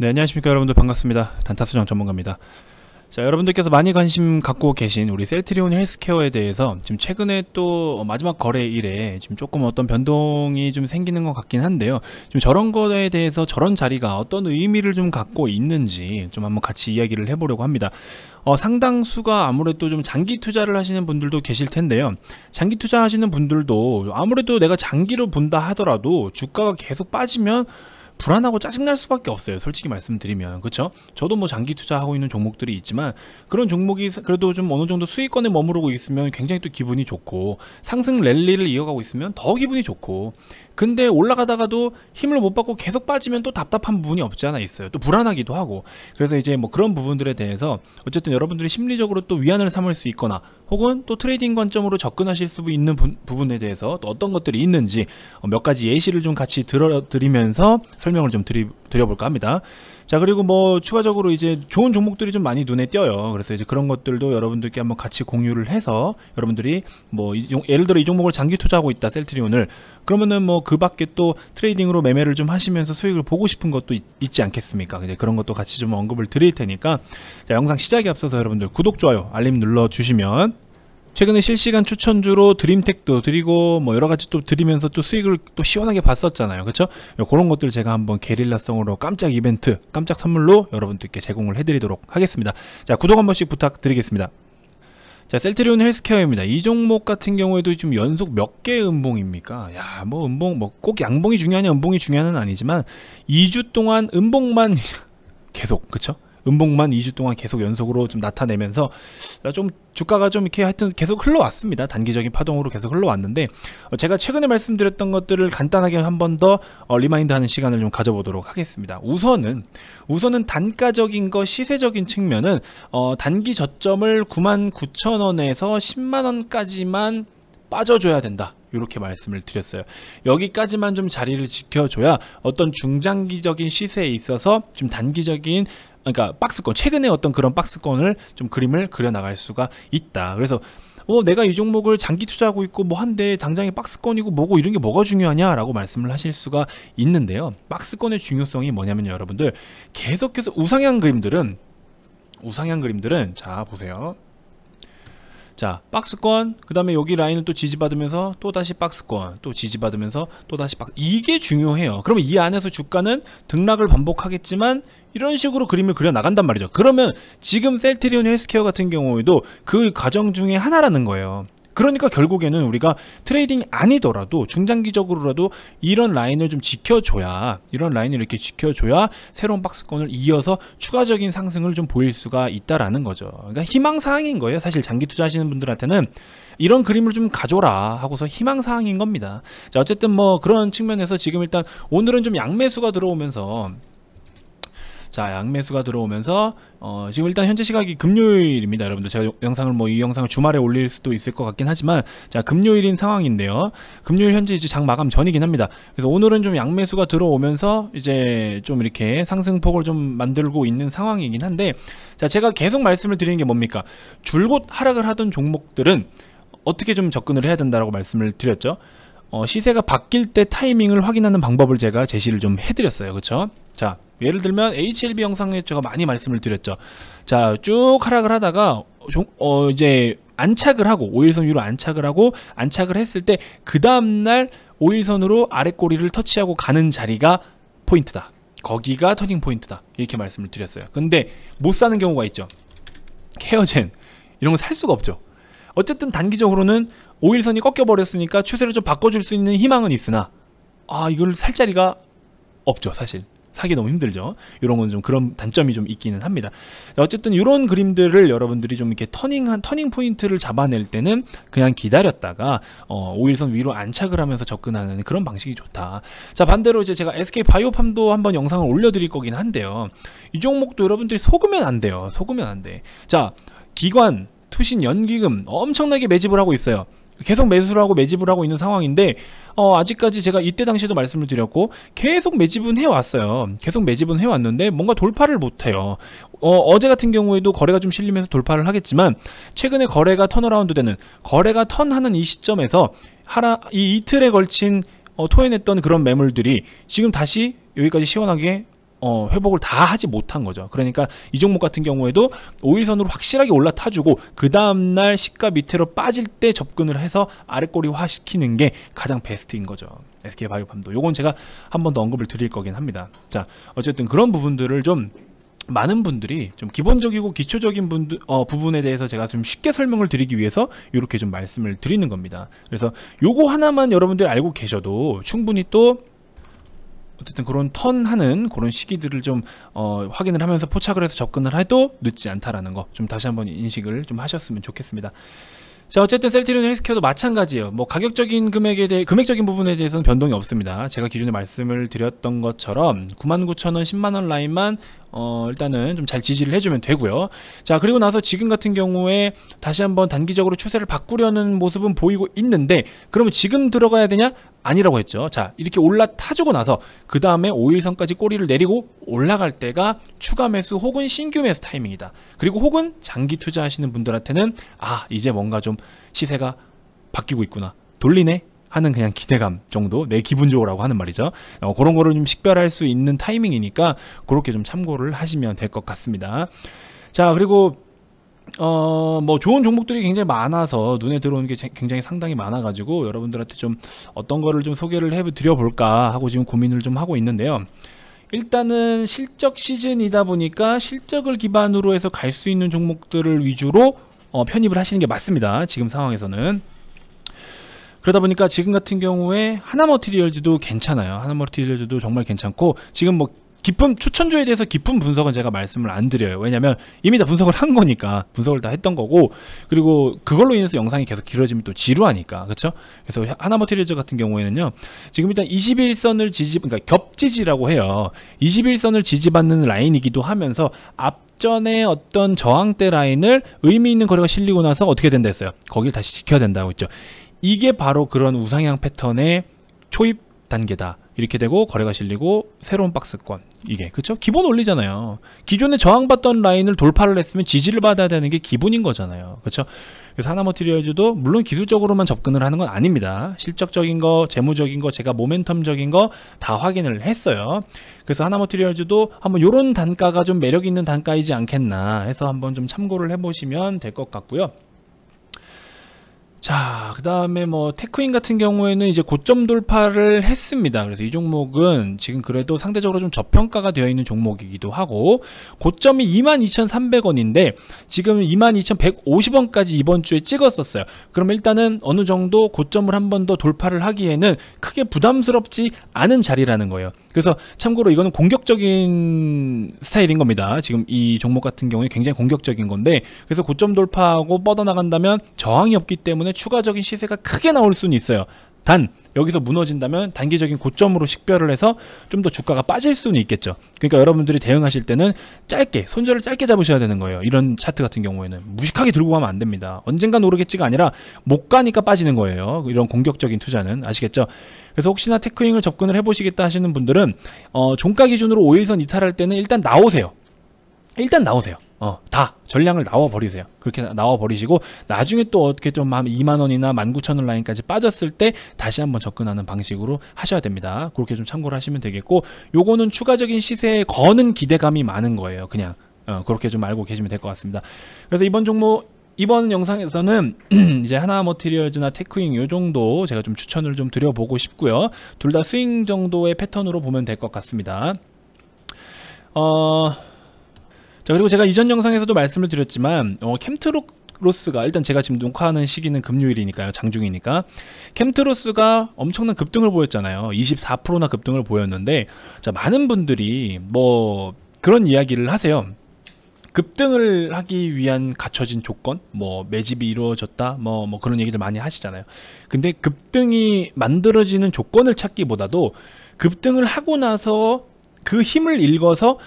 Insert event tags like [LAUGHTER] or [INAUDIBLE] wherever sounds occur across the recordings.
네, 안녕하십니까 여러분들 반갑습니다. 단타수정 전문가입니다. 자, 여러분들께서 많이 관심 갖고 계신 우리 셀트리온 헬스케어에 대해서 지금 최근에 또 마지막 거래일에 지금 조금 어떤 변동이 좀 생기는 것 같긴 한데요. 지금 저런 거에 대해서 저런 자리가 어떤 의미를 좀 갖고 있는지 좀 한번 같이 이야기를 해보려고 합니다. 어, 상당수가 아무래도 좀 장기 투자를 하시는 분들도 계실 텐데요. 장기 투자하시는 분들도 아무래도 내가 장기로 본다 하더라도 주가가 계속 빠지면 불안하고 짜증날 수밖에 없어요. 솔직히 말씀드리면. 그렇죠? 저도 뭐 장기 투자하고 있는 종목들이 있지만 그런 종목이 그래도 좀 어느 정도 수익권에 머무르고 있으면 굉장히 또 기분이 좋고 상승 랠리를 이어가고 있으면 더 기분이 좋고 근데 올라가다가도 힘을 못 받고 계속 빠지면 또 답답한 부분이 없지 않아 있어요. 또 불안하기도 하고. 그래서 이제 뭐 그런 부분들에 대해서 어쨌든 여러분들이 심리적으로 또 위안을 삼을 수 있거나 혹은 또 트레이딩 관점으로 접근하실 수 있는 부, 분에 대해서 또 어떤 것들이 있는지 어, 몇 가지 예시를 좀 같이 들어 드리면서 설명을 좀 드리, 드려볼까 합니다. 자 그리고 뭐 추가적으로 이제 좋은 종목들이 좀 많이 눈에 띄어요 그래서 이제 그런 것들도 여러분들께 한번 같이 공유를 해서 여러분들이 뭐 이, 예를 들어 이 종목을 장기 투자하고 있다 셀트리온을 그러면은 뭐 그 밖에 또 트레이딩으로 매매를 좀 하시면서 수익을 보고 싶은 것도 있, 지 않겠습니까 이제 그런 것도 같이 좀 언급을 드릴 테니까 자 영상 시작에 앞서서 여러분들 구독 좋아요 알림 눌러 주시면 최근에 실시간 추천주로 드림텍도 드리고 뭐 여러 가지 또 드리면서 또 수익을 또 시원하게 봤었잖아요. 그쵸죠 그런 것들 제가 한번 게릴라성으로 깜짝 이벤트, 깜짝 선물로 여러분들께 제공을 해 드리도록 하겠습니다. 자, 구독 한 번씩 부탁드리겠습니다. 자, 셀트리온 헬스케어입니다. 이 종목 같은 경우에도 지금 연속 몇 개 음봉입니까? 야, 뭐 음봉 뭐 꼭 양봉이 중요하냐 음봉이 중요한은 아니지만 2주 동안 음봉만 [LAUGHS] 계속 그쵸 음봉만 2주 동안 계속 연속으로 좀 나타내면서 좀 주가가 좀 이렇게 하여튼 계속 흘러왔습니다. 단기적인 파동으로 계속 흘러왔는데 어, 제가 최근에 말씀드렸던 것들을 간단하게 한 번더 어, 리마인드하는 시간을 좀 가져보도록 하겠습니다. 우선은 우선은 단가적인 거 시세적인 측면은 어, 단기 저점을 99,000원에서 10만원까지만 빠져줘야 된다. 이렇게 말씀을 드렸어요. 여기까지만 좀 자리를 지켜줘야 어떤 중장기적인 시세에 있어서 좀 단기적인 그러니까 박스권 최근에 어떤 그런 박스권을 좀 그림을 그려 나갈 수가 있다. 그래서 어, 내가 이 종목을 장기 투자하고 있고 뭐 한데 당장에 박스권이고 뭐고 이런 게 뭐가 중요하냐라고 말씀을 하실 수가 있는데요. 박스권의 중요성이 뭐냐면요, 여러분들 계속해서 우상향 그림들은 우상향 그림들은 자 보세요. 자 박스권 그 다음에 여기 라인을 또 지지받으면서 또 다시 박스권 또 지지받으면서 또 다시 박스 이게 중요해요 그러면 이 안에서 주가는 등락을 반복하겠지만 이런 식으로 그림을 그려 나간단 말이죠 그러면 지금 셀트리온 헬스케어 같은 경우에도 그 과정 중에 하나라는 거예요 그러니까 결국에는 우리가 트레이딩 아니더라도 중장기적으로라도 이런 라인을 좀 지켜줘야 이런 라인을 이렇게 지켜줘야 새로운 박스권을 이어서 추가적인 상승을 좀 보일 수가 있다라는 거죠. 그러니까 희망사항인 거예요. 사실 장기 투자하시는 분들한테는 이런 그림을 좀 가져라 하고서 희망사항인 겁니다. 자 어쨌든 뭐 그런 측면에서 지금 일단 오늘은 좀 양매수가 들어오면서 자 양매수가 들어오면서 어, 지금 일단 현재 시각이 금요일입니다 여러분들 제가 영상을 뭐 이 영상을 주말에 올릴 수도 있을 것 같긴 하지만 자 금요일인 상황인데요 금요일 현재 이제 장 마감 전이긴 합니다 그래서 오늘은 좀 양매수가 들어오면서 이제 좀 이렇게 상승폭을 좀 만들고 있는 상황이긴 한데 자 제가 계속 말씀을 드리는 게 뭡니까 줄곧 하락을 하던 종목들은 어떻게 좀 접근을 해야 된다라고 말씀을 드렸죠 어, 시세가 바뀔 때 타이밍을 확인하는 방법을 제가 제시를 좀 해드렸어요 그쵸 자 예를 들면 HLB 영상에 제가 많이 말씀을 드렸죠. 자, 쭉 하락을 하다가 어, 이제 안착을 하고 5일선 위로 안착을 하고 안착을 했을 때 그 다음날 5일선으로 아래 꼬리를 터치하고 가는 자리가 포인트다. 거기가 터닝 포인트다. 이렇게 말씀을 드렸어요. 근데 못 사는 경우가 있죠. 케어젠 이런 거 살 수가 없죠. 어쨌든 단기적으로는 5일선이 꺾여버렸으니까 추세를 좀 바꿔줄 수 있는 희망은 있으나 아 이걸 살 자리가 없죠 사실 사기 너무 힘들죠. 이런 건 좀 그런 단점이 좀 있기는 합니다. 어쨌든 이런 그림들을 여러분들이 좀 이렇게 터닝한 터닝 포인트를 잡아낼 때는 그냥 기다렸다가 어, 5일선 위로 안착을 하면서 접근하는 그런 방식이 좋다. 자 반대로 이제 제가 SK 바이오팜도 한번 영상을 올려드릴 거긴 한데요. 이 종목도 여러분들이 속으면 안 돼요. 속으면 안 돼. 자 기관 투신 연기금 엄청나게 매집을 하고 있어요. 계속 매수를 하고 매집을 하고 있는 상황인데 어, 아직까지 제가 이때 당시에도 말씀을 드렸고 계속 매집은 해왔어요. 계속 매집은 해왔는데 뭔가 돌파를 못해요. 어, 제 같은 경우에도 거래가 좀 실리면서 돌파를 하겠지만 최근에 거래가 턴어라운드 되는 거래가 턴하는 이 시점에서 하라, 이 이틀에 걸친 어, 토해냈던 그런 매물들이 지금 다시 여기까지 시원하게 어, 회복을 다 하지 못한 거죠. 그러니까 이 종목 같은 경우에도 5일선으로 확실하게 올라타주고 그 다음날 시가 밑으로 빠질 때 접근을 해서 아래꼬리화 시키는 게 가장 베스트인 거죠. SK바이오팜도. 요건 제가 한 번 더 언급을 드릴 거긴 합니다. 자, 어쨌든 그런 부분들을 좀 많은 분들이 좀 기본적이고 기초적인 분들, 어, 부분에 대해서 제가 좀 쉽게 설명을 드리기 위해서 이렇게 좀 말씀을 드리는 겁니다. 그래서 요거 하나만 여러분들이 알고 계셔도 충분히 또 어쨌든 그런 턴하는 그런 시기들을 좀 어, 확인을 하면서 포착을 해서 접근을 해도 늦지 않다라는 거 좀 다시 한번 인식을 좀 하셨으면 좋겠습니다. 자 어쨌든 셀트리온 헬스케어도 마찬가지예요. 뭐 가격적인 금액에 대해 금액적인 부분에 대해서는 변동이 없습니다. 제가 기존에 말씀을 드렸던 것처럼 99,000원, 10만원 라인만 어, 일단은 좀 잘 지지를 해주면 되고요. 자 그리고 나서 지금 같은 경우에 다시 한번 단기적으로 추세를 바꾸려는 모습은 보이고 있는데 그러면 지금 들어가야 되냐? 아니라고 했죠. 자, 이렇게 올라타주고 나서 그 다음에 5일선까지 꼬리를 내리고 올라갈 때가 추가 매수 혹은 신규 매수 타이밍이다. 그리고 혹은 장기 투자하시는 분들한테는 아, 이제 뭔가 좀 시세가 바뀌고 있구나. 돌리네? 하는 그냥 기대감 정도 내 기분 좋으라고 하는 말이죠 어, 그런 거를 좀 식별할 수 있는 타이밍이니까 그렇게 좀 참고를 하시면 될 것 같습니다 자 그리고 어, 뭐 좋은 종목들이 굉장히 많아서 눈에 들어오는 게 굉장히 상당히 많아가지고 여러분들한테 좀 어떤 거를 좀 소개를 해 드려볼까 하고 지금 고민을 좀 하고 있는데요. 일단은 실적 시즌이다 보니까 실적을 기반으로 해서 갈 수 있는 종목들을 위주로 어, 편입을 하시는 게 맞습니다. 지금 상황에서는. 그러다 보니까 지금 같은 경우에 하나머티리얼즈도 괜찮아요. 하나머티리얼즈도 정말 괜찮고 지금 뭐 기품 추천주에 대해서 깊은 분석은 제가 말씀을 안 드려요. 왜냐면 이미 다 분석을 한 거니까 분석을 다 했던 거고 그리고 그걸로 인해서 영상이 계속 길어지면 또 지루하니까 그쵸 그래서 하나모티리즈 같은 경우에는요. 지금 일단 21선을 지지 그러니까 겹지지라고 해요. 21선을 지지받는 라인이기도 하면서 앞 전에 어떤 저항대 라인을 의미 있는 거래가 실리고 나서 어떻게 된다 했어요. 거기를 다시 지켜야 된다고 했죠. 이게 바로 그런 우상향 패턴의 초입 단계다. 이렇게 되고 거래가 실리고 새로운 박스권 이게 그쵸? 기본 원리잖아요. 기존에 저항받던 라인을 돌파를 했으면 지지를 받아야 되는 게 기본인 거잖아요. 그쵸? 그래서 하나머티리얼즈도 물론 기술적으로만 접근을 하는 건 아닙니다. 실적적인 거, 재무적인 거, 제가 모멘텀적인 거 다 확인을 했어요. 그래서 하나머티리얼즈도 한번 요런 단가가 좀 매력 있는 단가이지 않겠나 해서 한번 좀 참고를 해보시면 될 것 같고요. 자, 그 다음에 뭐, 테크인 같은 경우에는 이제 고점 돌파를 했습니다. 그래서 이 종목은 지금 그래도 상대적으로 좀 저평가가 되어 있는 종목이기도 하고, 고점이 22,300원인데, 지금 22,150원까지 이번 주에 찍었었어요. 그럼 일단은 어느 정도 고점을 한 번 더 돌파를 하기에는 크게 부담스럽지 않은 자리라는 거예요. 그래서 참고로 이거는 공격적인 스타일인 겁니다. 지금 이 종목 같은 경우에 굉장히 공격적인 건데 그래서 고점 돌파하고 뻗어나간다면 저항이 없기 때문에 추가적인 시세가 크게 나올 수는 있어요. 단 여기서 무너진다면 단기적인 고점으로 식별을 해서 좀 더 주가가 빠질 수는 있겠죠 그러니까 여러분들이 대응하실 때는 짧게 손절을 짧게 잡으셔야 되는 거예요 이런 차트 같은 경우에는 무식하게 들고 가면 안 됩니다 언젠간 오르겠지가 아니라 못 가니까 빠지는 거예요 이런 공격적인 투자는 아시겠죠 그래서 혹시나 테크잉을 접근을 해보시겠다 하시는 분들은 어, 종가 기준으로 5일선 이탈할 때는 일단 나오세요 일단 나오세요 어, 다 전량을 나와 버리세요. 그렇게 나와 버리시고 나중에 또 어떻게 좀 한 2만 원이나 19,000원 라인까지 빠졌을 때 다시 한번 접근하는 방식으로 하셔야 됩니다. 그렇게 좀 참고를 하시면 되겠고 요거는 추가적인 시세에 거는 기대감이 많은 거예요. 그냥 어, 그렇게 좀 알고 계시면 될 것 같습니다. 그래서 이번 종목 이번 영상에서는 [CLEARS THROAT] 이제 하나 머티리얼즈나 테크윙 요 정도 제가 좀 추천을 좀 드려보고 싶고요. 둘 다 스윙 정도의 패턴으로 보면 될 것 같습니다. 어... 자 그리고 제가 이전 영상에서도 말씀을 드렸지만 어, 캠트로스가 일단 제가 지금 녹화하는 시기는 금요일이니까요 장중이니까 캠트로스가 엄청난 급등을 보였잖아요 24%나 급등을 보였는데 자 많은 분들이 뭐 그런 이야기를 하세요 급등을 하기 위한 갖춰진 조건 뭐 매집이 이루어졌다 뭐, 뭐 그런 얘기들 많이 하시잖아요 근데 급등이 만들어지는 조건을 찾기보다도 급등을 하고 나서 그 힘을 읽어서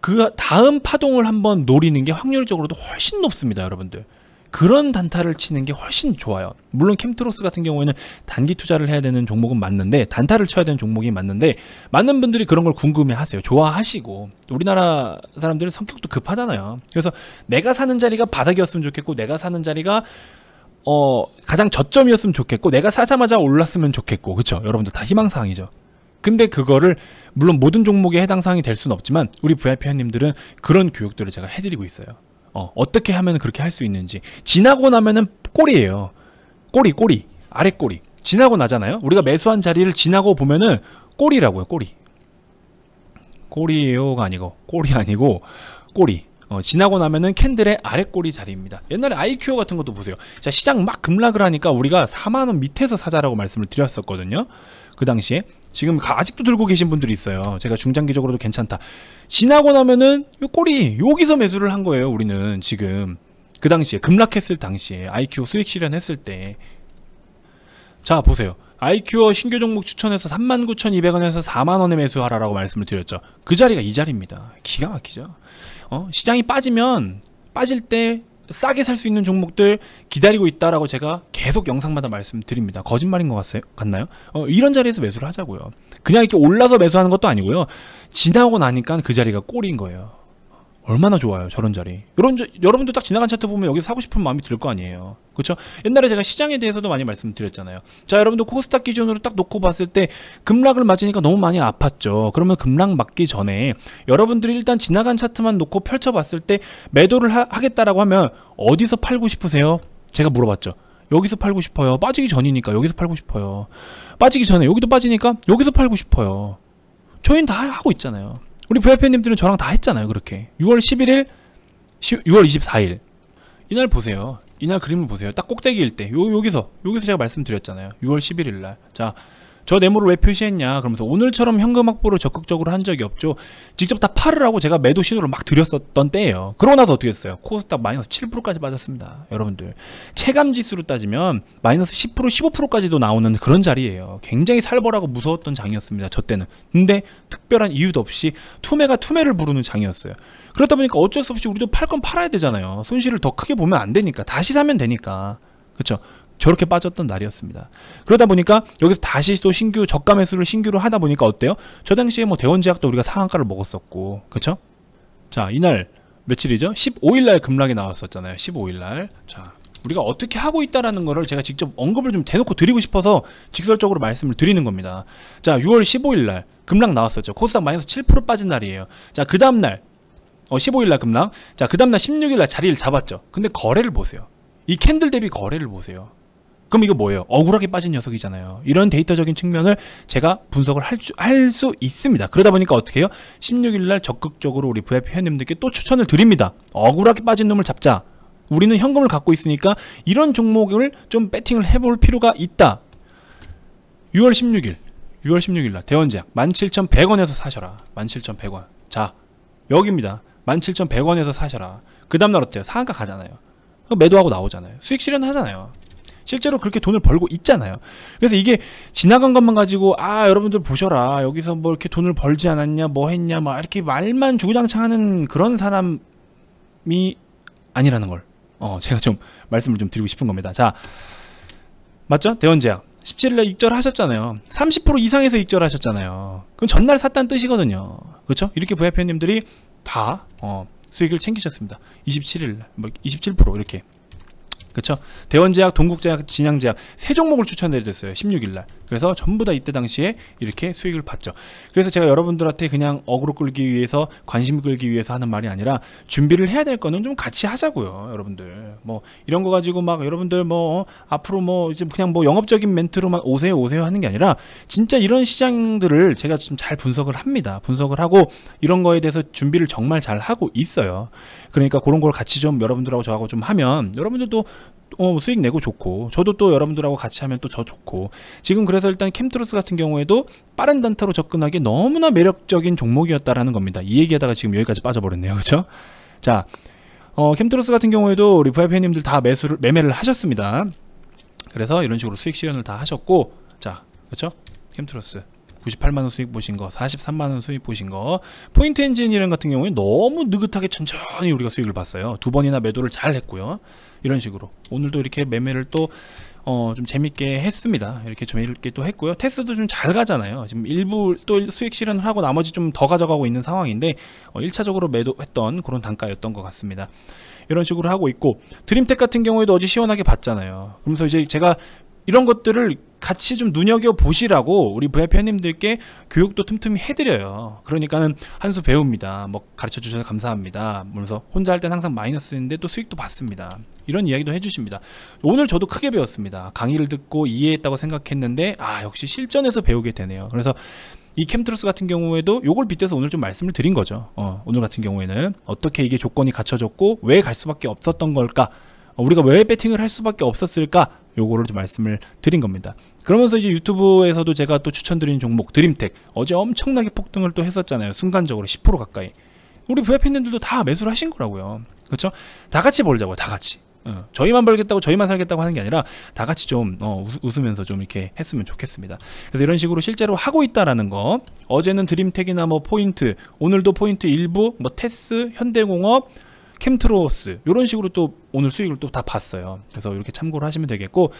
그 다음 파동을 한번 노리는 게 확률적으로도 훨씬 높습니다, 여러분들. 그런 단타를 치는 게 훨씬 좋아요. 물론 캠트로스 같은 경우에는 단기 투자를 해야 되는 종목은 맞는데 단타를 쳐야 되는 종목이 맞는데 많은 분들이 그런 걸 궁금해하세요. 좋아하시고 우리나라 사람들은 성격도 급하잖아요. 그래서 내가 사는 자리가 바닥이었으면 좋겠고 내가 사는 자리가 어 가장 저점이었으면 좋겠고 내가 사자마자 올랐으면 좋겠고 그쵸 여러분들 다 희망사항이죠. 근데 그거를 물론 모든 종목에 해당 사항이 될 수는 없지만 우리 VIP 회원님들은 그런 교육들을 제가 해드리고 있어요. 어, 어떻게 하면 그렇게 할 수 있는지 지나고 나면은 꼬리예요. 꼬리 꼬리 아래 꼬리 지나고 나잖아요. 우리가 매수한 자리를 지나고 보면은 꼬리라고요. 꼬리 꼬리요가 아니고 꼬리 아니고 꼬리 어, 지나고 나면은 캔들의 아래 꼬리 자리입니다. 옛날에 IQO 같은 것도 보세요. 자 시장 막 급락을 하니까 우리가 4만원 밑에서 사자라고 말씀을 드렸었거든요. 그 당시에 지금 아직도 들고 계신 분들이 있어요. 제가 중장기적으로도 괜찮다. 지나고 나면은 요 꼬리 여기서 매수를 한 거예요. 우리는 지금 그 당시에 급락했을 당시에 IQ 수익 실현했을 때. 자 보세요. IQ어 신규 종목 추천해서 39,200원에서 4만원에 매수하라라고 말씀을 드렸죠. 그 자리가 이 자리입니다. 기가 막히죠. 어? 시장이 빠지면 빠질 때 싸게 살 수 있는 종목들 기다리고 있다라고 제가 계속 영상마다 말씀드립니다. 거짓말인 것 같아요? 같나요? 어, 이런 자리에서 매수를 하자고요. 그냥 이렇게 올라서 매수하는 것도 아니고요. 지나고 나니까 그 자리가 꼴인 거예요. 얼마나 좋아요 저런 자리 이런 여러분도 딱 지나간 차트 보면 여기 서 사고 싶은 마음이 들 거 아니에요 그렇죠 옛날에 제가 시장에 대해서도 많이 말씀드렸잖아요 자 여러분도 코스닥 기준으로 딱 놓고 봤을 때 급락을 맞으니까 너무 많이 아팠죠 그러면 급락 맞기 전에 여러분들이 일단 지나간 차트만 놓고 펼쳐봤을 때 매도를 하, 하겠다라고 하면 어디서 팔고 싶으세요 제가 물어봤죠 여기서 팔고 싶어요 빠지기 전이니까 여기서 팔고 싶어요 빠지기 전에 여기도 빠지니까 여기서 팔고 싶어요 저희는 다 하고 있잖아요 우리 부회표님들은 저랑 다 했잖아요 그렇게 6월 11일 10, 6월 24일 이날 보세요 이날 그림을 보세요 딱 꼭대기일 때 요, 여기서 여기서 제가 말씀드렸잖아요 6월 11일 날자 저 네모를 왜 표시했냐 그러면서 오늘처럼 현금 확보를 적극적으로 한 적이 없죠 직접 다 팔으라고 제가 매도 신호를 막 드렸었던 때예요 그러고 나서 어떻게 했어요 코스닥 마이너스 7%까지 빠졌습니다 여러분들 체감지수로 따지면 마이너스 10% 15%까지도 나오는 그런 자리예요 굉장히 살벌하고 무서웠던 장이었습니다 저 때는 근데 특별한 이유도 없이 투매가 투매를 부르는 장이었어요 그렇다 보니까 어쩔 수 없이 우리도 팔건 팔아야 되잖아요 손실을 더 크게 보면 안 되니까 다시 사면 되니까 그렇죠 저렇게 빠졌던 날이었습니다. 그러다 보니까 여기서 다시 또 신규 저가 매수를 신규로 하다 보니까 어때요? 저 당시에 뭐 대원제약도 우리가 상한가를 먹었었고 그쵸자 이날 며칠이죠? 15일날 급락이 나왔었잖아요. 15일날 자 우리가 어떻게 하고 있다라는 거를 제가 직접 언급을 좀 대놓고 드리고 싶어서 직설적으로 말씀을 드리는 겁니다. 자 6월 15일날 급락 나왔었죠. 코스닥 마이너스 7% 빠진 날이에요. 자 그 다음날 어, 15일날 급락 자 그 다음날 16일날 자리를 잡았죠. 근데 거래를 보세요. 이 캔들 대비 거래를 보세요. 그럼 이거 뭐예요? 억울하게 빠진 녀석이잖아요. 이런 데이터적인 측면을 제가 분석을 할 수 있습니다. 그러다 보니까 어떻게 해요? 16일날 적극적으로 우리 VIP 회원님들께 또 추천을 드립니다. 억울하게 빠진 놈을 잡자. 우리는 현금을 갖고 있으니까 이런 종목을 좀 배팅을 해볼 필요가 있다. 6월 16일, 6월 16일날 대원제약 17,100원에서 사셔라. 17,100원. 자, 여기입니다. 17,100원에서 사셔라. 그 다음날 어때요? 상한가 가잖아요. 매도하고 나오잖아요. 수익 실현하잖아요. 실제로 그렇게 돈을 벌고 있잖아요. 그래서 이게 지나간 것만 가지고 아 여러분들 보셔라 여기서 뭐 이렇게 돈을 벌지 않았냐 뭐 했냐 막 이렇게 말만 주구장창하는 그런 사람이 아니라는 걸 어, 제가 좀 말씀을 좀 드리고 싶은 겁니다. 자 맞죠? 대원제약 17일날 익절하셨잖아요. 30% 이상에서 익절하셨잖아요. 그럼 전날 샀다는 뜻이거든요. 그렇죠? 이렇게 부회 p 님들이다 어, 수익을 챙기셨습니다. 27일 뭐 27% 이렇게 그렇죠? 대원제약, 동국제약, 진양제약 세 종목을 추천드렸어요. 해 16일 날. 그래서 전부 다 이때 당시에 이렇게 수익을 봤죠. 그래서 제가 여러분들한테 그냥 어그로 끌기 위해서 관심 끌기 위해서 하는 말이 아니라 준비를 해야 될 거는 좀 같이 하자고요, 여러분들. 뭐 이런 거 가지고 막 여러분들 뭐 어, 앞으로 뭐 이제 그냥 뭐 영업적인 멘트로만 오세요, 오세요 하는 게 아니라 진짜 이런 시장들을 제가 좀 잘 분석을 합니다. 분석을 하고 이런 거에 대해서 준비를 정말 잘 하고 있어요. 그러니까 그런 걸 같이 좀 여러분들하고 저하고 좀 하면 여러분들도 어, 수익 내고 좋고 저도 또 여러분들하고 같이 하면 또 저 좋고 지금 그래서 일단 캠트로스 같은 경우에도 빠른 단타로 접근하기 너무나 매력적인 종목이었다라는 겁니다 이 얘기하다가 지금 여기까지 빠져버렸네요 그죠 자 어, 캠트로스 같은 경우에도 우리 프 i p 님들다 매수를 매매를 하셨습니다 그래서 이런 식으로 수익 실현을 다 하셨고 자 그렇죠 캠트로스 98만원 수익 보신 거 43만원 수익 보신 거 포인트 엔진 이런 같은 경우에 너무 느긋하게 천천히 우리가 수익을 봤어요 두 번이나 매도를 잘 했고요 이런 식으로 오늘도 이렇게 매매를 또 어, 좀 재밌게 했습니다. 이렇게 재밌게 또 했고요. 테스도 트좀잘 가잖아요. 지금 일부 또 수익 실현을 하고 나머지 좀 더 가져가고 있는 상황인데 어, 1차적으로 매도했던 그런 단가였던 것 같습니다. 이런 식으로 하고 있고 드림텍 같은 경우에도 어제 시원하게 봤잖아요. 그러면서 이제 제가 이런 것들을 같이 좀 눈여겨 보시라고 우리 부회표님들께 교육도 틈틈이 해드려요. 그러니까는 한수 배웁니다. 뭐 가르쳐 주셔서 감사합니다. 그래서 혼자 할 땐 항상 마이너스인데 또 수익도 받습니다. 이런 이야기도 해주십니다. 오늘 저도 크게 배웠습니다. 강의를 듣고 이해했다고 생각했는데 아 역시 실전에서 배우게 되네요. 그래서 이캠트로스 같은 경우에도 요걸 빗대서 오늘 좀 말씀을 드린 거죠. 어, 오늘 같은 경우에는 어떻게 이게 조건이 갖춰졌고 왜 갈 수밖에 없었던 걸까? 어, 우리가 왜 배팅을 할 수밖에 없었을까? 요거를 좀 말씀을 드린 겁니다. 그러면서 이제 유튜브에서도 제가 또 추천드린 종목 드림텍 어제 엄청나게 폭등을 또 했었잖아요. 순간적으로 10% 가까이. 우리 VIP님들도 다 매수를 하신 거라고요. 그렇죠? 다 같이 벌자고요. 다 같이. 어, 저희만 벌겠다고 저희만 살겠다고 하는 게 아니라 다 같이 좀 어, 웃, 으면서좀 이렇게 했으면 좋겠습니다. 그래서 이런 식으로 실제로 하고 있다라는 거 어제는 드림텍이나 뭐 포인트 오늘도 포인트 일부 뭐 테스 현대공업 캠트로스 이런 식으로 또 오늘 수익을 또 다 봤어요. 그래서 이렇게 참고를 하시면 되겠고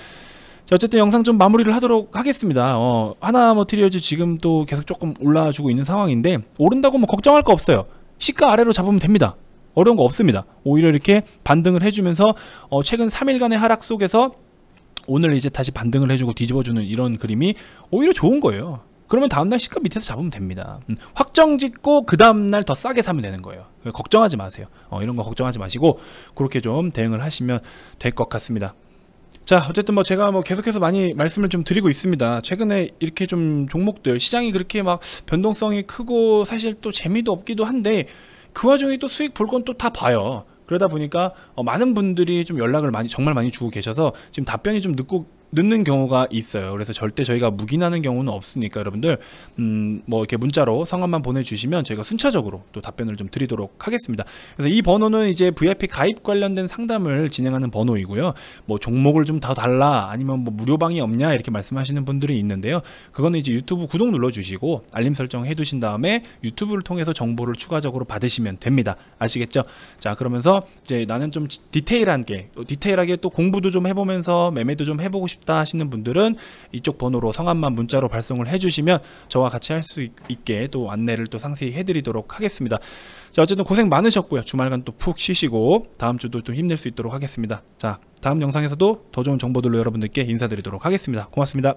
자, 어쨌든 영상 좀 마무리를 하도록 하겠습니다. 어, 하나 머티리얼즈 지금 또 계속 조금 올라주고 있는 상황인데 오른다고 뭐 걱정할 거 없어요. 시가 아래로 잡으면 됩니다. 어려운 거 없습니다. 오히려 이렇게 반등을 해주면서 어, 최근 3일간의 하락 속에서 오늘 이제 다시 반등을 해주고 뒤집어주는 이런 그림이 오히려 좋은 거예요. 그러면 다음날 시가 밑에서 잡으면 됩니다. 음, 확정 짓고 그 다음날 더 싸게 사면 되는 거예요. 걱정하지 마세요. 어, 이런 거 걱정하지 마시고 그렇게 좀 대응을 하시면 될 것 같습니다. 자 어쨌든 뭐 제가 뭐 계속해서 많이 말씀을 좀 드리고 있습니다 최근에 이렇게 좀 종목들 시장이 그렇게 막 변동성이 크고 사실 또 재미도 없기도 한데 그 와중에 또 수익 볼 건 또 다 봐요 그러다 보니까 어, 많은 분들이 좀 연락을 많이 정말 많이 주고 계셔서 지금 답변이 좀 늦고 늦는 경우가 있어요. 그래서 절대 저희가 묵인하는 경우는 없으니까 여러분들 음, 뭐 이렇게 문자로 성함만 보내주시면 저희가 순차적으로 또 답변을 좀 드리도록 하겠습니다. 그래서 이 번호는 이제 VIP 가입 관련된 상담을 진행하는 번호이고요. 뭐 종목을 좀 더 달라 아니면 뭐 무료방이 없냐 이렇게 말씀하시는 분들이 있는데요. 그거는 이제 유튜브 구독 눌러주시고 알림 설정 해두신 다음에 유튜브를 통해서 정보를 추가적으로 받으시면 됩니다. 아시겠죠? 자 그러면서 이제 나는 좀 디테일한 게 어, 디테일하게 또 공부도 좀 해보면서 매매도 좀 해보고 싶 싶다 하시는 분들은 이쪽 번호로 성함만 문자로 발송을 해주시면 저와 같이 할 수 있게 또 안내를 또 상세히 해드리도록 하겠습니다. 자 어쨌든 고생 많으셨고요. 주말간 또 푹 쉬시고 다음 주도 또 힘낼 수 있도록 하겠습니다. 자 다음 영상에서도 더 좋은 정보들로 여러분들께 인사드리도록 하겠습니다. 고맙습니다.